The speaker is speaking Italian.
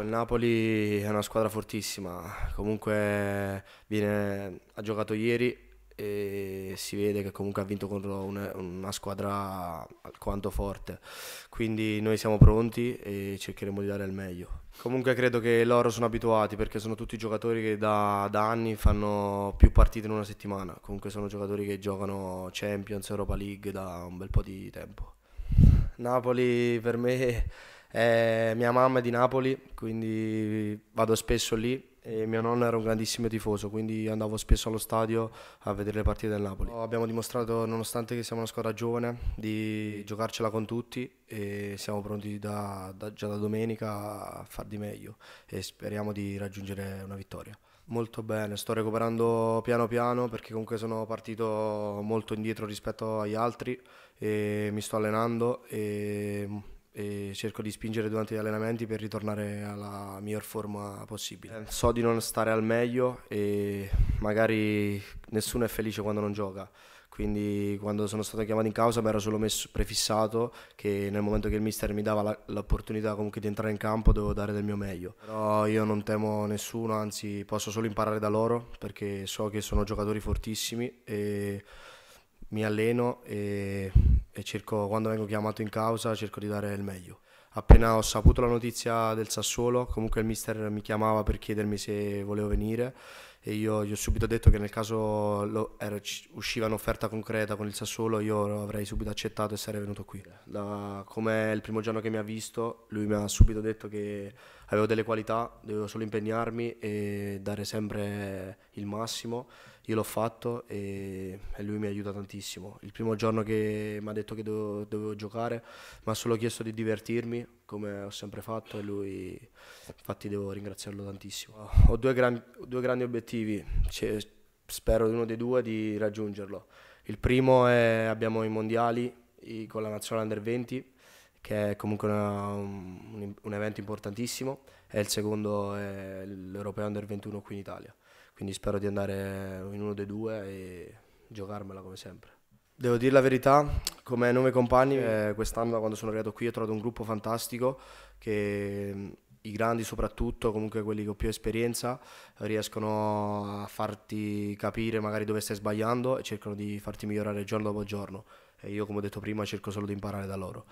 il Napoli è una squadra fortissima, comunque viene, ha giocato ieri e si vede che comunque ha vinto contro una, una squadra alquanto forte, quindi noi siamo pronti e cercheremo di dare il meglio. Comunque credo che loro sono abituati perché sono tutti giocatori che da, da, anni fanno più partite in una settimana, comunque sono giocatori che giocano Champions, Europa League da un bel po' di tempo. Napoli per me eh, mia mamma è di Napoli, quindi vado spesso lì e mio nonno era un grandissimo tifoso, quindi andavo spesso allo stadio a vedere le partite del Napoli. Abbiamo dimostrato, nonostante che siamo una squadra giovane, di giocarcela con tutti e siamo pronti da, da, già da domenica a far di meglio e speriamo di raggiungere una vittoria. Molto bene, sto recuperando piano piano perché comunque sono partito molto indietro rispetto agli altri e mi sto allenando e e cerco di spingere durante gli allenamenti per ritornare alla miglior forma possibile. Eh, so di non stare al meglio e magari nessuno è felice quando non gioca, quindi quando sono stato chiamato in causa mi ero solo messo prefissato che nel momento che il mister mi dava la, l'opportunità comunque di entrare in campo dovevo dare del mio meglio. Però io non temo nessuno, anzi posso solo imparare da loro perché so che sono giocatori fortissimi e mi alleno e e cerco, quando vengo chiamato in causa cerco di dare il meglio. Appena ho saputo la notizia del Sassuolo, comunque il mister mi chiamava per chiedermi se volevo venire e io gli ho subito detto che nel caso lo, era, usciva un'offerta concreta con il Sassuolo io avrei subito accettato e sarei venuto qui. Da, come il primo giorno che mi ha visto lui mi ha subito detto che avevo delle qualità, dovevo solo impegnarmi e dare sempre il massimo. Io l'ho fatto e, e lui mi aiuta tantissimo. Il primo giorno che mi ha detto che dovevo, dovevo giocare mi ha solo chiesto di divertirmi come ho sempre fatto e lui infatti devo ringraziarlo tantissimo. Ho due, gran, due grandi obiettivi obiettivi, cioè, spero di uno dei due di raggiungerlo. Il primo è abbiamo i mondiali i, con la nazionale under 20, che è comunque una, un, un, evento importantissimo, e il secondo è l'Europeo under 21 qui in Italia. Quindi spero di andare in uno dei due e giocarmela come sempre. Devo dire la verità, come nove compagni, eh, quest'anno quando sono arrivato qui ho trovato un gruppo fantastico che i grandi soprattutto, comunque quelli che ho più esperienza, riescono a farti capire magari dove stai sbagliando e cercano di farti migliorare giorno dopo giorno. E io, come ho detto prima, cerco solo di imparare da loro.